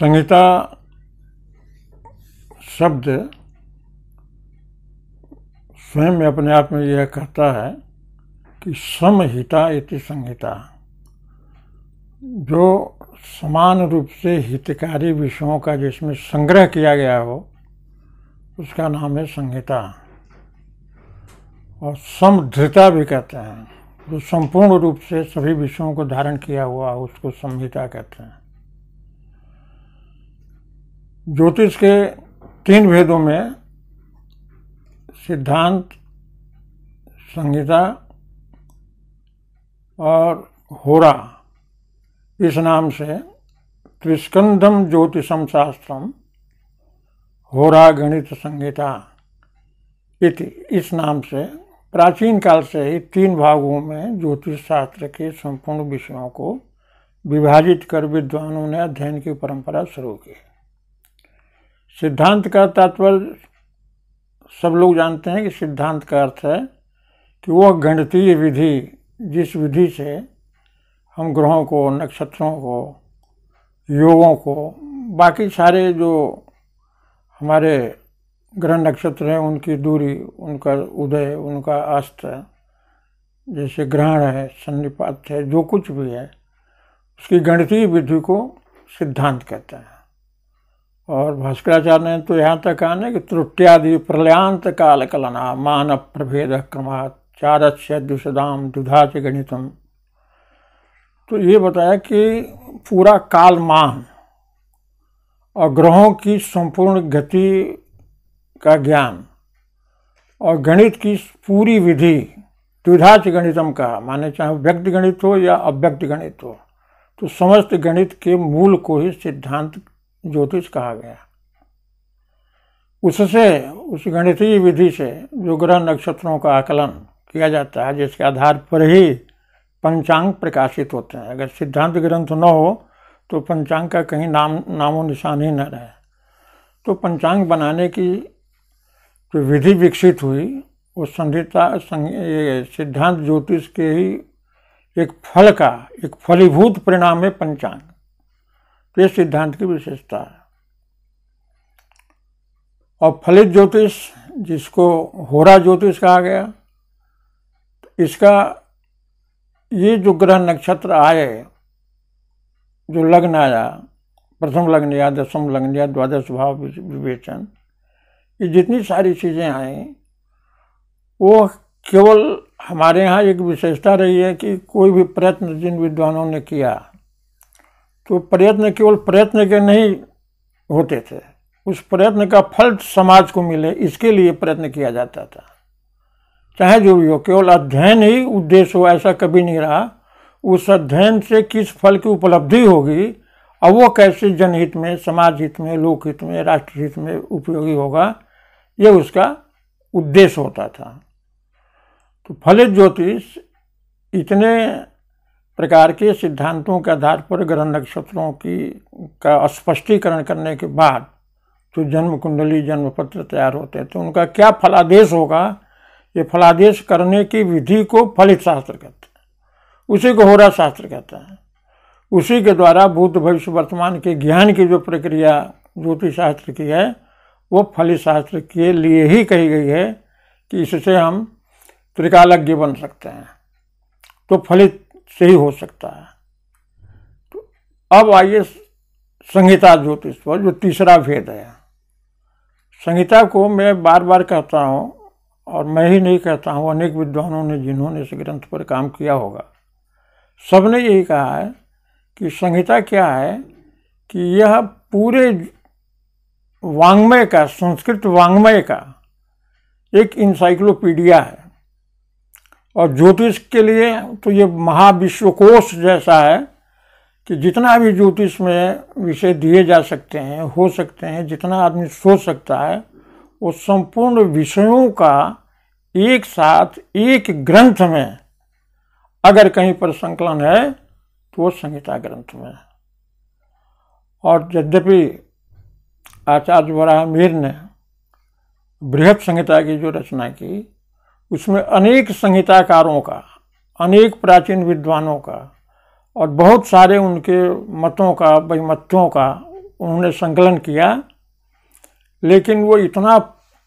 संहिता शब्द स्वयं अपने आप में यह कहता है कि समहिता इति संहिता जो समान रूप से हितकारी विषयों का जिसमें संग्रह किया गया हो उसका नाम है संहिता और समधृता भी कहते हैं जो संपूर्ण रूप से सभी विषयों को धारण किया हुआ उसको संहिता कहते हैं ज्योतिष के तीन भेदों में सिद्धांत संहिता और होरा इस नाम से त्रिस्कंधम ज्योतिषम शास्त्रम होरा गणित संहिता इति इस नाम से प्राचीन काल से ही तीन भागों में ज्योतिष शास्त्र के संपूर्ण विषयों को विभाजित कर विद्वानों ने अध्ययन की परंपरा शुरू की सिद्धांत का तात्पर्य सब लोग जानते हैं कि सिद्धांत का अर्थ है कि वह गणितीय विधि जिस विधि से हम ग्रहों को नक्षत्रों को योगों को बाकी सारे जो हमारे ग्रह नक्षत्र हैं उनकी दूरी उनका उदय उनका अस्त जैसे ग्रहण है सन्निपात है जो कुछ भी है उसकी गणितीय विधि को सिद्धांत कहते हैं और भास्कराचार्य ने तो यहाँ तक आने कि त्रुट्यादि प्रलयांत काल कलना मानव प्रभेद क्रमात् चार द्विशदाम द्विधा से गणितम तो ये बताया कि पूरा काल मान और ग्रहों की संपूर्ण गति का ज्ञान और गणित की पूरी विधि द्विधाच गणितम का माने चाहे व्यक्त गणित हो या अव्यक्त गणित हो तो समस्त गणित के मूल को ही सिद्धांत ज्योतिष कहा गया उससे उस गणितीय विधि से जो ग्रह नक्षत्रों का आकलन किया जाता है जिसके आधार पर ही पंचांग प्रकाशित होते हैं अगर सिद्धांत ग्रंथ न हो तो पंचांग का कहीं नाम नामो निशान ही न रहे तो पंचांग बनाने की जो विधि विकसित हुई वो संहिता सिद्धांत ज्योतिष के ही एक फल का एक फलीभूत परिणाम है पंचांग ये सिद्धांत की विशेषता है और फलित ज्योतिष जिसको होरा ज्योतिष कहा गया इसका ये जो ग्रह नक्षत्र आए जो लग्न आया प्रथम लग्न या दसम लग्न या द्वादश भाव विवेचन ये जितनी सारी चीज़ें आई वो केवल हमारे यहाँ एक विशेषता रही है कि कोई भी प्रयत्न जिन विद्वानों ने किया तो प्रयत्न केवल प्रयत्न के नहीं होते थे उस प्रयत्न का फल समाज को मिले इसके लिए प्रयत्न किया जाता था चाहे जो भी हो केवल अध्ययन ही उद्देश्य हो ऐसा कभी नहीं रहा उस अध्ययन से किस फल की उपलब्धि होगी और वो कैसे जनहित में समाज हित में लोकहित में राष्ट्र हित में उपयोगी होगा ये उसका उद्देश्य होता था तो फलित ज्योतिष इतने प्रकार के सिद्धांतों के आधार पर ग्रह नक्षत्रों की का स्पष्टीकरण करने के बाद जो जन्म कुंडली जन्म पत्र तैयार होते हैं तो उनका क्या फलादेश होगा ये फलादेश करने की विधि को फलित शास्त्र कहते हैं उसी को होरा शास्त्र कहते हैं उसी के द्वारा भूत भविष्य वर्तमान के ज्ञान की जो प्रक्रिया ज्योतिष शास्त्र की है वो फलित शास्त्र के लिए ही कही गई है कि इससे हम त्रिकालज्ञ बन सकते हैं तो फलित से ही हो सकता है तो अब आइए संहिता ज्योतिष पर जो तीसरा भेद है संहिता को मैं बार बार कहता हूँ और मैं ही नहीं कहता हूँ अनेक विद्वानों ने जिन्होंने इस ग्रंथ पर काम किया होगा सबने यही कहा है कि संहिता क्या है कि यह पूरे वांग्मय का संस्कृत वांग्मय का एक इंसाइक्लोपीडिया है और ज्योतिष के लिए तो ये महाविश्वकोश जैसा है कि जितना भी ज्योतिष में विषय दिए जा सकते हैं हो सकते हैं जितना आदमी सोच सकता है वो संपूर्ण विषयों का एक साथ एक ग्रंथ में अगर कहीं पर संकलन है तो वो संहिता ग्रंथ में और यद्यपि आचार्य वराहमीर ने बृहद संहिता की जो रचना की उसमें अनेक संहिताकारों का अनेक प्राचीन विद्वानों का और बहुत सारे उनके मतों का वैमत्यों का उन्होंने संकलन किया लेकिन वो इतना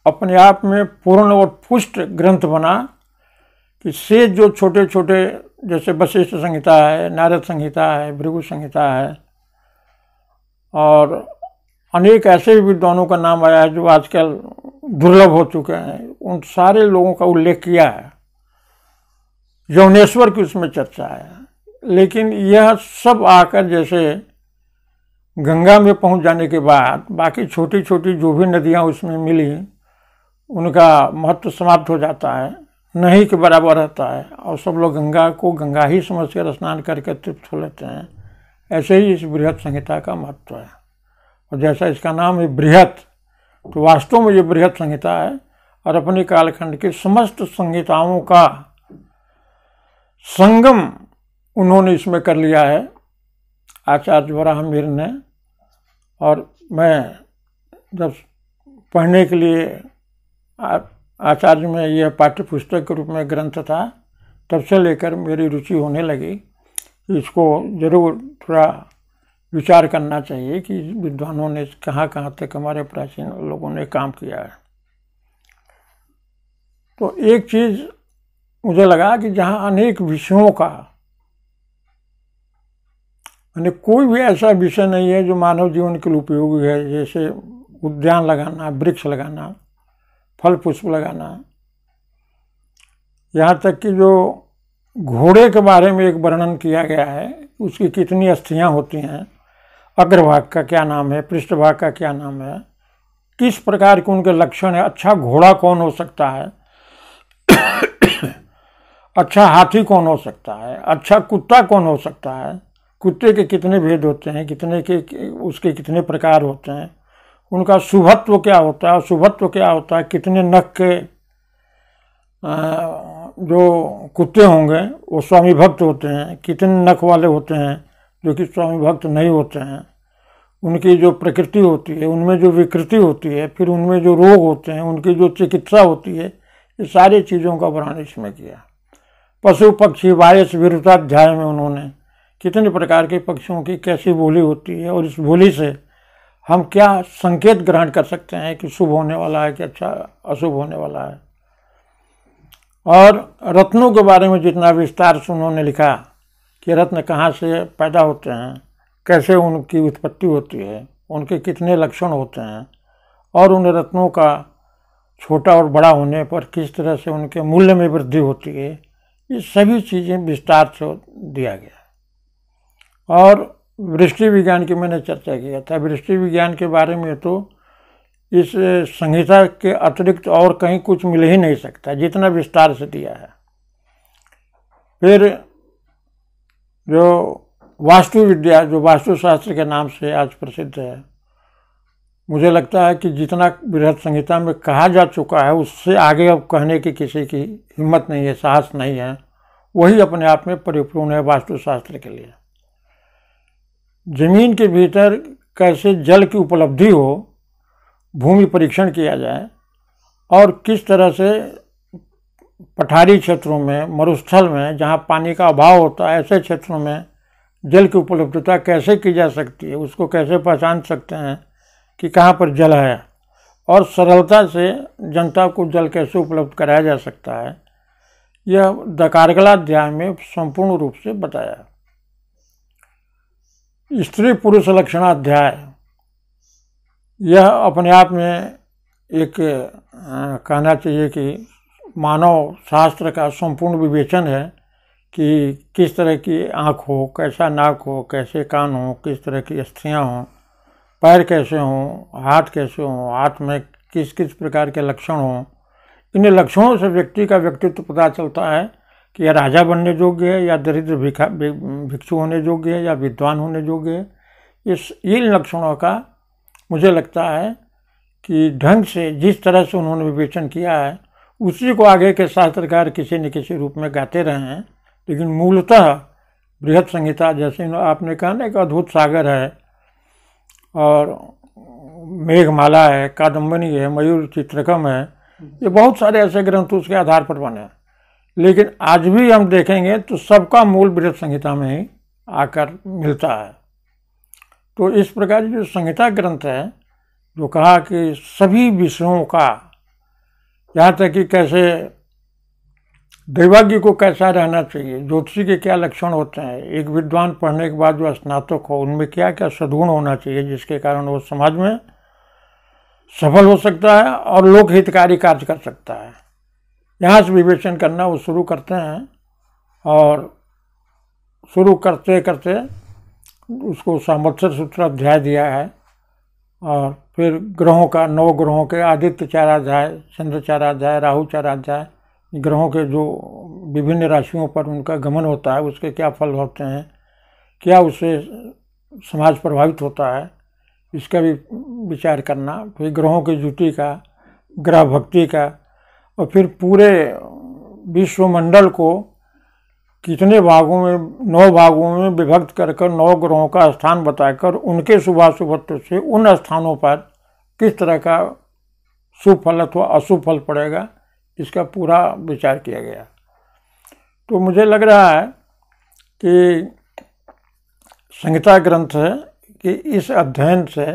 अपने आप में पूर्ण और पुष्ट ग्रंथ बना कि से जो छोटे छोटे जैसे वशिष्ठ संहिता है नारद संहिता है भृगु संहिता है और अनेक ऐसे विद्वानों का नाम आया है जो आजकल दुर्लभ हो चुके हैं उन सारे लोगों का उल्लेख किया है यौनेश्वर की उसमें चर्चा है लेकिन यह सब आकर जैसे गंगा में पहुंच जाने के बाद बाकी छोटी छोटी जो भी नदियां उसमें मिली उनका महत्व समाप्त हो जाता है नहीं के बराबर रहता है और सब लोग गंगा को गंगा ही समझ कर स्नान करके तृप्त हो लेते हैं ऐसे ही इस बृहद संहिता का महत्व है और जैसा इसका नाम है बृहत तो वास्तव में ये बृहत संहिता है और अपने कालखंड के समस्त संहिताओं का संगम उन्होंने इसमें कर लिया है आचार्य वराहमीर ने और मैं जब पढ़ने के लिए आचार्य में यह पाठ्य पुस्तक के रूप में ग्रंथ था तब से लेकर मेरी रुचि होने लगी इसको ज़रूर थोड़ा विचार करना चाहिए कि विद्वानों ने कहाँ कहाँ तक हमारे प्राचीन लोगों ने काम किया है तो एक चीज़ मुझे लगा कि जहाँ अनेक विषयों का यानी कोई भी ऐसा विषय नहीं है जो मानव जीवन के लिए उपयोगी है जैसे उद्यान लगाना वृक्ष लगाना फल पुष्प लगाना यहाँ तक कि जो घोड़े के बारे में एक वर्णन किया गया है उसकी कितनी अस्थियाँ होती हैं अग्रभाग का क्या नाम है पृष्ठभाग का क्या नाम है किस प्रकार के उनके लक्षण है अच्छा घोड़ा कौन हो सकता है अच्छा हाथी कौन हो सकता है अच्छा कुत्ता कौन हो सकता है कुत्ते के कितने भेद होते हैं कितने के उसके कितने प्रकार होते हैं उनका शुभत्व क्या होता है शुभत्व क्या होता है कितने नख के जो कुत्ते होंगे वो स्वामी भक्त होते हैं कितने नख वाले होते हैं जो कि स्वामी भक्त नहीं होते हैं उनकी जो प्रकृति होती है उनमें जो विकृति होती है फिर उनमें जो रोग होते हैं उनकी जो चिकित्सा होती है ये सारी चीज़ों का वर्णन इसमें किया पशु पक्षी वायस विरुद्धाध्याय में उन्होंने कितने प्रकार के पक्षियों की कैसी बोली होती है और इस बोली से हम क्या संकेत ग्रहण कर सकते हैं कि शुभ होने वाला है कि अच्छा अशुभ होने वाला है और रत्नों के बारे में जितना विस्तार से उन्होंने लिखा कि रत्न कहाँ से पैदा होते हैं कैसे उनकी उत्पत्ति होती है उनके कितने लक्षण होते हैं और उन रत्नों का छोटा और बड़ा होने पर किस तरह से उनके मूल्य में वृद्धि होती है ये सभी चीज़ें विस्तार से दिया गया और वृष्टि विज्ञान की मैंने चर्चा किया था वृष्टि विज्ञान के बारे में तो इस संहिता के अतिरिक्त और कहीं कुछ मिल ही नहीं सकता जितना विस्तार से दिया है फिर जो वास्तु विद्या जो वास्तुशास्त्र के नाम से आज प्रसिद्ध है मुझे लगता है कि जितना बृहद संहिता में कहा जा चुका है उससे आगे अब कहने की किसी की हिम्मत नहीं है साहस नहीं है वही अपने आप में परिपूर्ण है वास्तुशास्त्र के लिए जमीन के भीतर कैसे जल की उपलब्धि हो भूमि परीक्षण किया जाए और किस तरह से पठारी क्षेत्रों में मरुस्थल में जहाँ पानी का अभाव होता है ऐसे क्षेत्रों में जल की उपलब्धता कैसे की जा सकती है उसको कैसे पहचान सकते हैं कि कहाँ पर जल है और सरलता से जनता को जल कैसे उपलब्ध कराया जा सकता है यह अध्याय में संपूर्ण रूप से बताया स्त्री पुरुष लक्षणाध्याय यह अपने आप में एक आ, कहना चाहिए कि मानव शास्त्र का संपूर्ण विवेचन है कि किस तरह की आँख हो कैसा नाक हो कैसे कान हो किस तरह की अस्थियाँ हों पैर कैसे हों हाथ कैसे हों हाथ में किस किस प्रकार के लक्षण हों इन लक्षणों से व्यक्ति का व्यक्तित्व पता चलता है कि यह राजा बनने योग्य है या दरिद्र भिखा भिक्षु होने योग्य है या विद्वान होने योग्य है इस इन लक्षणों का मुझे लगता है कि ढंग से जिस तरह से उन्होंने विवेचन किया है उसी को आगे के शास्त्रकार किसी न किसी रूप में गाते रहे हैं लेकिन मूलतः बृहद संहिता जैसे आपने कहा ना एक अद्भुत सागर है और मेघमाला है कादम्बनी है मयूर चित्रकम है ये बहुत सारे ऐसे ग्रंथ उसके आधार पर बने हैं लेकिन आज भी हम देखेंगे तो सबका मूल बृहद संहिता में ही आकर मिलता है तो इस प्रकार जो संहिता ग्रंथ है जो कहा कि सभी विषयों का यहाँ तक कि कैसे दैवाग्य को कैसा रहना चाहिए ज्योतिषी के क्या लक्षण होते हैं एक विद्वान पढ़ने के बाद जो स्नातक हो उनमें क्या क्या सदगुण होना चाहिए जिसके कारण वो समाज में सफल हो सकता है और लोक हितकारी कार्य कर सकता है यहाँ से विवेचन करना वो शुरू करते हैं और शुरू करते करते उसको सामर्थ्य सूत्र अध्याय दिया है और फिर ग्रहों का नौ ग्रहों के आदित्य चाराध्याय चंद्र चाराध्याय राहु चाराध्याय ग्रहों के जो विभिन्न राशियों पर उनका गमन होता है उसके क्या फल होते हैं क्या उससे समाज प्रभावित होता है इसका भी विचार करना फिर ग्रहों की जुटी का ग्रह भक्ति का और फिर पूरे विश्वमंडल को कितने भागों में नौ भागों में विभक्त करकर नौ ग्रहों का स्थान बताकर उनके शुभाशुभत्व से उन स्थानों पर किस तरह का सुफल अथवा अशुभ फल पड़ेगा इसका पूरा विचार किया गया तो मुझे लग रहा है कि संहिता ग्रंथ है कि इस अध्ययन से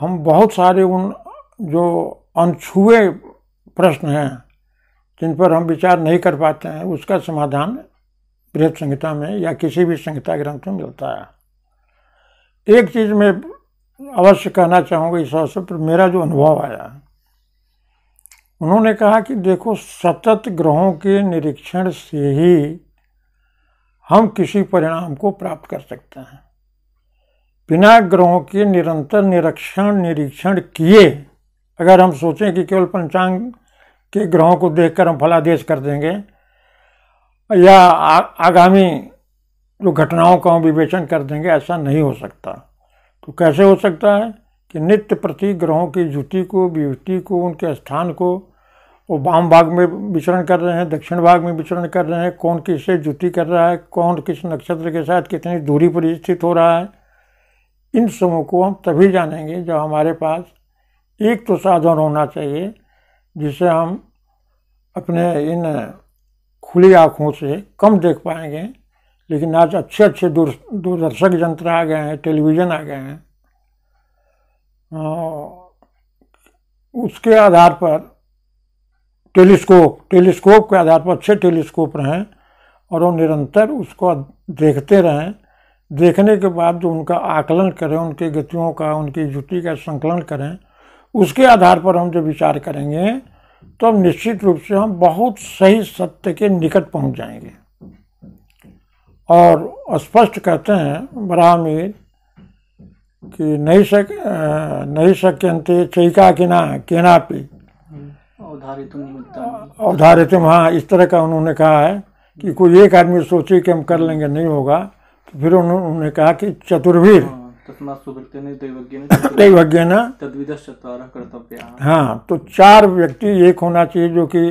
हम बहुत सारे उन जो अनछुए प्रश्न हैं जिन पर हम विचार नहीं कर पाते हैं उसका समाधान बृहद संहिता में या किसी भी संहिता ग्रंथ में मिलता है एक चीज़ मैं अवश्य कहना चाहूँगा इस अवसर पर मेरा जो अनुभव आया उन्होंने कहा कि देखो सतत ग्रहों के निरीक्षण से ही हम किसी परिणाम को प्राप्त कर सकते हैं बिना ग्रहों के निरंतर निरीक्षण निरीक्षण किए अगर हम सोचें कि केवल पंचांग के ग्रहों को देखकर हम फलादेश कर देंगे या आ, आगामी जो घटनाओं का विवेचन कर देंगे ऐसा नहीं हो सकता तो कैसे हो सकता है कि नित्य प्रति ग्रहों की जुटी को विभूति को उनके स्थान को वो वाम भाग में विचरण कर रहे हैं दक्षिण भाग में विचरण कर रहे हैं कौन किससे जुटी कर रहा है कौन किस नक्षत्र के साथ कितनी दूरी पर स्थित हो रहा है इन सबों को हम तभी जानेंगे जब हमारे पास एक तो साधन होना चाहिए जिसे हम अपने इन खुली आँखों से कम देख पाएंगे लेकिन आज अच्छे अच्छे दूर दूरदर्शक यंत्र आ गए हैं टेलीविज़न आ गए हैं उसके आधार पर टेलीस्कोप टेलीस्कोप के आधार पर अच्छे टेलीस्कोप रहें और वो निरंतर उसको देखते रहें देखने के बाद जो उनका आकलन करें उनके गतियों का उनकी जुटी का संकलन करें उसके आधार पर हम जो विचार करेंगे तो हम निश्चित रूप से हम बहुत सही सत्य के निकट पहुंच जाएंगे और स्पष्ट कहते हैं ब्राह्मीर कि नहीं सक नहीं शक्यंते चैका किना केनापि अवधारितम हाँ इस तरह का उन्होंने कहा है कि कोई एक आदमी सोचे कि हम कर लेंगे नहीं होगा तो फिर उन्होंने कहा कि चतुर्वीर कर्तव्य हाँ तो चार व्यक्ति एक होना चाहिए जो कि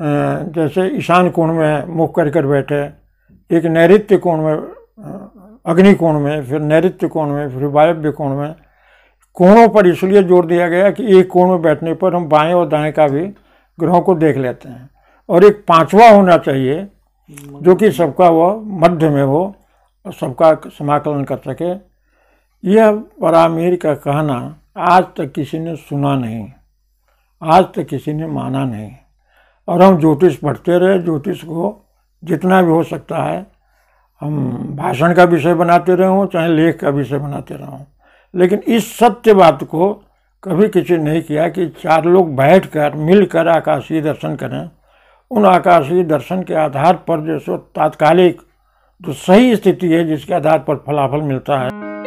जैसे ईशान कोण में मुख कर कर बैठे एक नैत्य कोण में अग्नि कोण में फिर नैत्य कोण में फिर वायव्य कोण में कोणों पर इसलिए जोर दिया गया कि एक कोण में बैठने पर हम बाएं और दाएं का भी ग्रहों को देख लेते हैं और एक पांचवा होना चाहिए जो कि सबका वह मध्य में हो और सबका समाकलन कर सके यह परामीर का कहना आज तक किसी ने सुना नहीं आज तक किसी ने माना नहीं और हम ज्योतिष पढ़ते रहे ज्योतिष को जितना भी हो सकता है हम भाषण का विषय बनाते रहे हों चाहे लेख का विषय बनाते रहे हों लेकिन इस सत्य बात को कभी किसी नहीं किया कि चार लोग बैठकर मिलकर आकाशीय दर्शन करें उन आकाशीय दर्शन के आधार पर जैसे तात्कालिक जो सही स्थिति है जिसके आधार पर फलाफल मिलता है